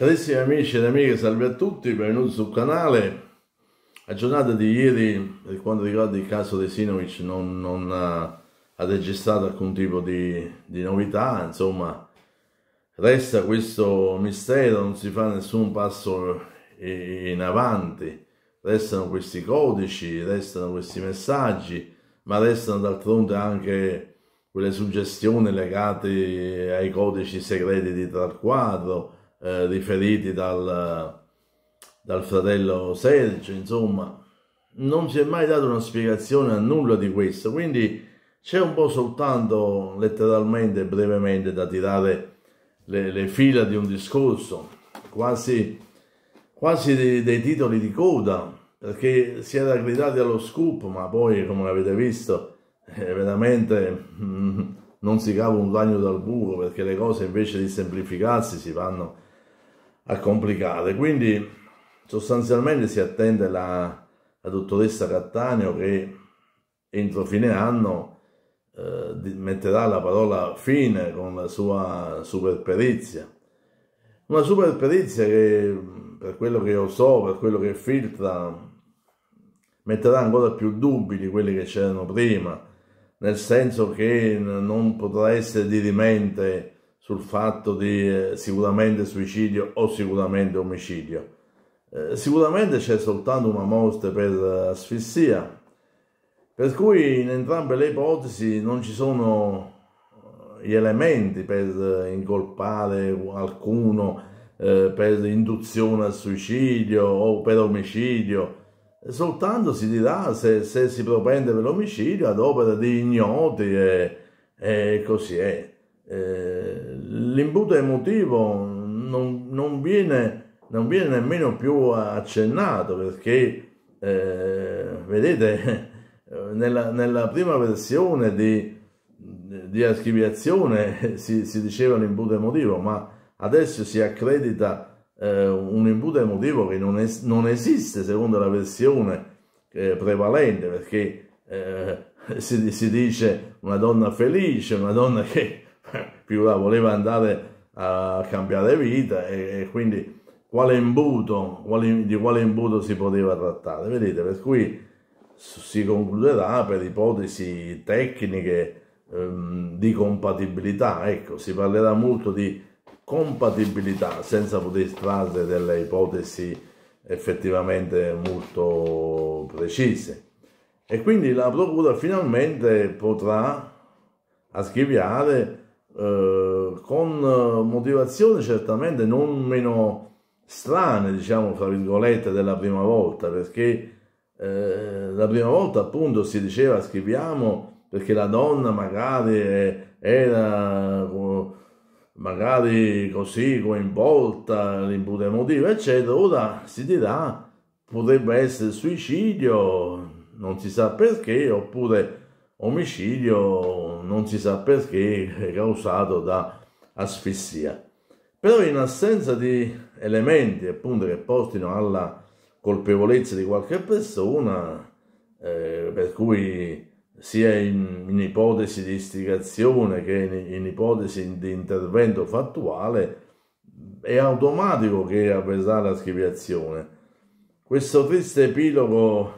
Carissimi amici ed amiche, salve a tutti, benvenuti sul canale. La giornata di ieri, per quanto riguarda il caso Resinovic, non, non ha, eh, ha, registrato alcun tipo di, di, novità, insomma, resta questo mistero, non si fa nessun passo in avanti, restano questi codici, restano questi messaggi, ma restano d'altronde anche quelle suggestioni legate ai codici segreti di Tralquadro, eh, riferiti dal, dal fratello Sergio, insomma, non si è mai dato una spiegazione a nulla di questo, quindi c'è un po' soltanto letteralmente brevemente da tirare le, le, fila di un discorso, quasi, quasi dei, dei, titoli di coda, perché si era gridati allo scoop, ma poi, come avete visto, eh, veramente mm, non si cava un ragno dal buco, perché le cose invece di semplificarsi si vanno a complicare. Quindi sostanzialmente si attende la, la dottoressa Cattaneo che entro fine anno eh, metterà la parola fine con la sua super perizia. Una super perizia che per quello che io so, per quello che filtra, metterà ancora più dubbi di quelli che c'erano prima, nel senso che non potrà essere dirimente sul fatto di eh, sicuramente suicidio o sicuramente omicidio. Eh, sicuramente c'è soltanto una morte per asfissia, per cui in entrambe le ipotesi non ci sono eh, gli elementi per incolpare qualcuno eh, per induzione al suicidio o per omicidio, soltanto si dirà se, se si propende per l'omicidio ad opera di ignoti e, e così è. Eh, l'imbuto emotivo non, non, viene, non, viene, nemmeno più accennato perché eh, vedete nella, nella, prima versione di, di archiviazione si, si, diceva l'imbuto emotivo ma adesso si accredita eh, un imbuto emotivo che non, es, non, esiste secondo la versione eh, prevalente perché eh, si, si dice una donna felice, una donna che più la voleva andare a cambiare vita e, e quindi quale imbuto, quale, di quale imbuto si poteva trattare. Vedete, per cui si concluderà per ipotesi tecniche ehm, di compatibilità, ecco, si parlerà molto di compatibilità senza poter trarre delle ipotesi effettivamente molto precise. E quindi la Procura finalmente potrà archiviare eh, con eh, motivazioni certamente non meno strane, diciamo, fra virgolette, della prima volta, perché eh, la prima volta appunto si diceva scriviamo perché la donna magari era magari così coinvolta, l'imputo emotivo, eccetera, ora si dirà potrebbe essere suicidio, non si sa perché, oppure omicidio, non si sa perché, causato da asfissia. Però in assenza di elementi appunto che portino alla colpevolezza di qualche persona, eh, per cui sia in, in, ipotesi di istigazione che in, in ipotesi di intervento fattuale, è automatico che avverrà la schiviazione. Questo triste epilogo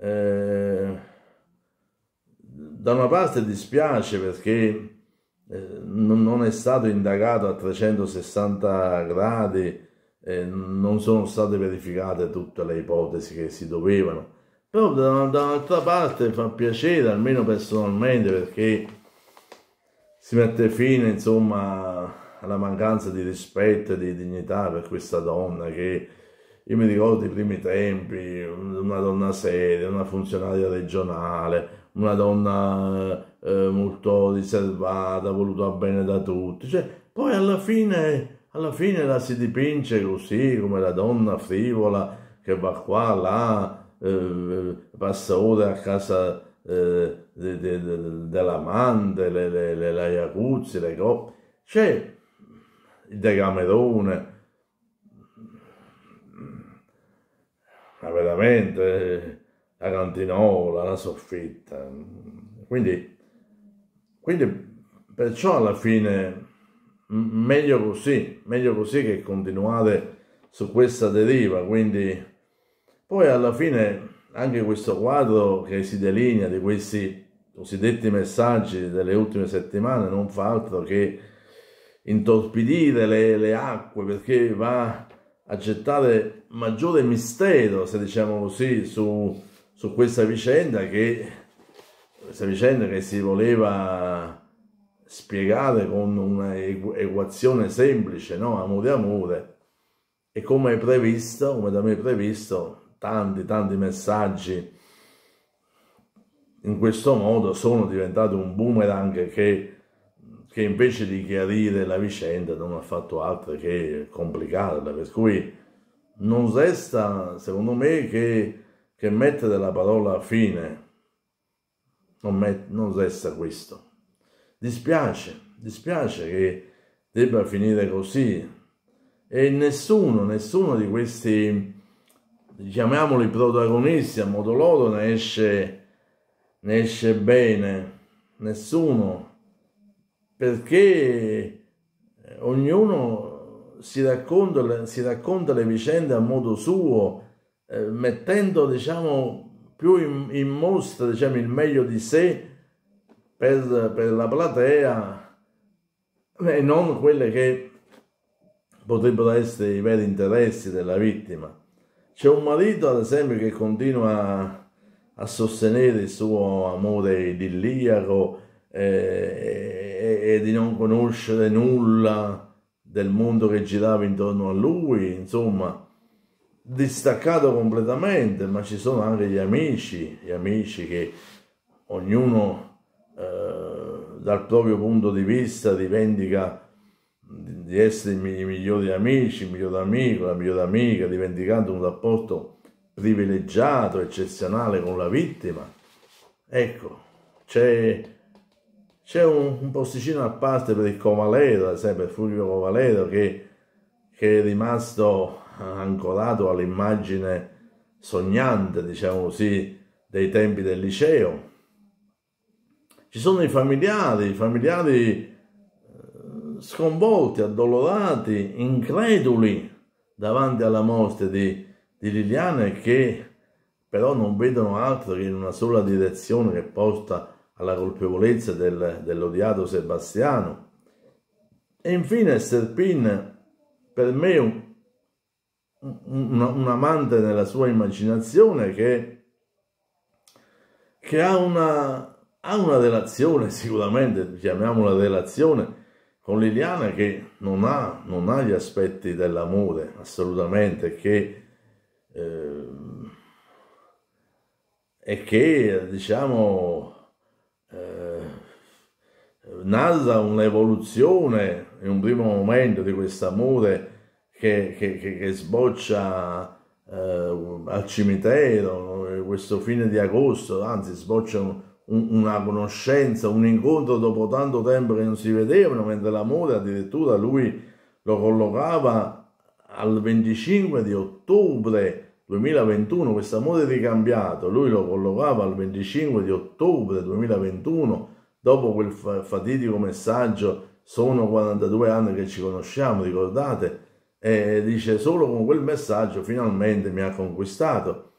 eh, da una parte dispiace perché eh, non è stato indagato a 360 gradi, eh, non sono state verificate tutte le ipotesi che si dovevano, però da, un'altra parte fa piacere, almeno personalmente, perché si mette fine insomma alla mancanza di rispetto e di dignità per questa donna che io mi ricordo i primi tempi, una donna seria, una funzionaria regionale, una donna eh, eh, molto riservata, voluta bene da tutti, cioè, poi alla fine, alla fine la si dipinge così, come la donna frivola che va qua, là, eh, passa ore a casa eh, de, de, de, dell'amante, le, le, le, le jacuzzi, le coppie, c'è cioè, il decamerone, ma veramente eh, la cantinola, la soffitta. Quindi, quindi perciò alla fine meglio così, meglio così che continuate su questa deriva. Quindi poi alla fine anche questo quadro che si delinea di questi cosiddetti messaggi delle ultime settimane non fa altro che intorpidire le, le acque perché va a gettare maggiore mistero, se diciamo così, su, su questa vicenda che, questa vicenda che si voleva spiegare con un'equazione semplice, no? amore amore, e come è previsto, come da me previsto, tanti tanti messaggi in questo modo sono diventati un boomerang che, che invece di chiarire la vicenda non ha fatto altro che complicarla, per cui non resta secondo me che che mette della parola fine non, met, non resta questo. Dispiace, dispiace che debba finire così e nessuno, nessuno di questi, chiamiamoli protagonisti, a modo loro ne esce, ne esce bene, nessuno, perché eh, ognuno si racconta, si racconta le vicende a modo suo eh, mettendo diciamo, più in, in mostra diciamo, il meglio di sé per, per la platea eh, e non quelle che potrebbero essere i veri interessi della vittima. C'è un marito, ad esempio, che continua a sostenere il suo amore idilliaco eh, e, e di non conoscere nulla del mondo che girava intorno a lui, insomma distaccato completamente, ma ci sono anche gli amici, gli amici che ognuno eh, dal proprio punto di vista rivendica di essere i migliori amici, il miglior amico, la migliore amica, rivendicando un rapporto privilegiato, eccezionale con la vittima. Ecco, c'è, un, un, posticino a parte per il Covalero, ad esempio, Fulvio Covalero, che, che è rimasto ancorato all'immagine sognante, diciamo così, dei tempi del liceo. Ci sono i familiari, i familiari eh, sconvolti, addolorati, increduli davanti alla morte di, di Liliana che però non vedono altro che in una sola direzione che porta alla colpevolezza del, dell'odiato Sebastiano. E infine Serpin, per me un, un amante nella sua immaginazione che, che ha, una, ha una relazione, sicuramente chiamiamola relazione, con Liliana che non ha, non ha gli aspetti dell'amore, assolutamente, che... Eh, e che diciamo eh, nasa un'evoluzione in un primo momento di questo amore che, che, che sboccia eh, al cimitero, questo fine di agosto, anzi sboccia un, una conoscenza, un incontro dopo tanto tempo che non si vedevano, mentre l'amore addirittura lui lo collocava al 25 di ottobre 2021, questo amore ricambiato, lui lo collocava al 25 di ottobre 2021, dopo quel fatidico messaggio, sono 42 anni che ci conosciamo, ricordate? e dice solo con quel messaggio finalmente mi ha conquistato.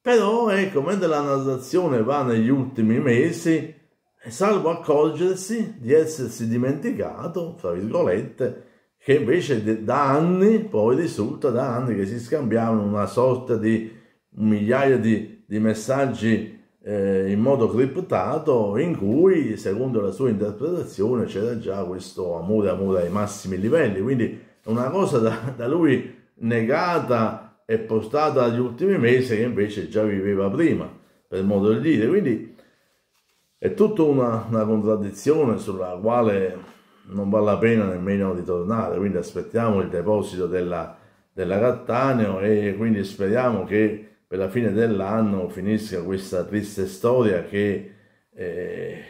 Però ecco, mentre la narrazione va negli ultimi mesi, salvo accorgersi di essersi dimenticato, fra virgolette, che invece da anni, poi risulta da anni che si scambiavano una sorta di migliaia di, di messaggi eh, in modo criptato in cui, secondo la sua interpretazione, c'era già questo amore, amore ai massimi livelli. Quindi una cosa da, da lui negata e postata agli ultimi mesi che invece già viveva prima, per modo di dire. Quindi è tutta una, una contraddizione sulla quale non vale la pena nemmeno ritornare. quindi aspettiamo il deposito della, della Cattaneo e quindi speriamo che per la fine dell'anno finisca questa triste storia che, eh,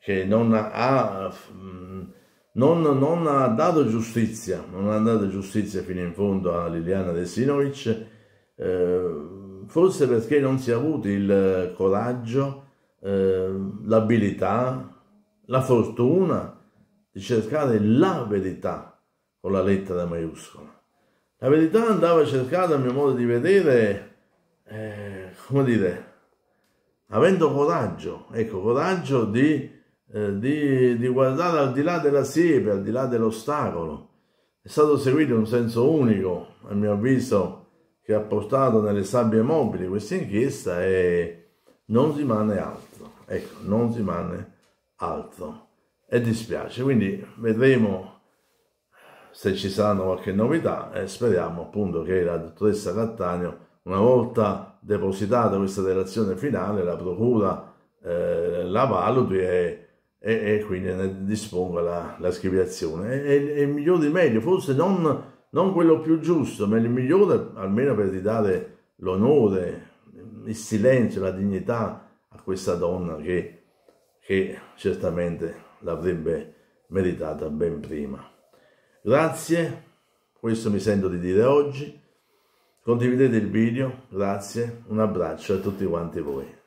che non ha, ha mm, mh, non, non, ha dato giustizia, non ha dato giustizia fino in fondo a Liliana Desinovic, eh, forse perché non si è avuto il coraggio, eh, l'abilità, la fortuna di cercare la verità con la lettera maiuscola. La verità andava cercata, a mio modo di vedere, eh, come dire, avendo coraggio, ecco, coraggio di eh, di, di, guardare al di là della siepe, al di là dell'ostacolo. È stato seguito un senso unico, a mio avviso, che ha portato nelle sabbie mobili questa inchiesta e non si mane altro. Ecco, non si mane altro. E dispiace, quindi vedremo se ci saranno qualche novità e speriamo appunto che la dottoressa Cattaneo una volta depositata questa relazione finale la procura eh, la valuti e e, e quindi ne dispongo la, la schiviazione. È, è, è il migliore di meglio, forse non, non, quello più giusto, ma il migliore almeno per ridare l'onore, il silenzio, la dignità a questa donna che, che certamente l'avrebbe meritata ben prima. Grazie, questo mi sento di dire oggi. Condividete il video, grazie, un abbraccio a tutti quanti voi.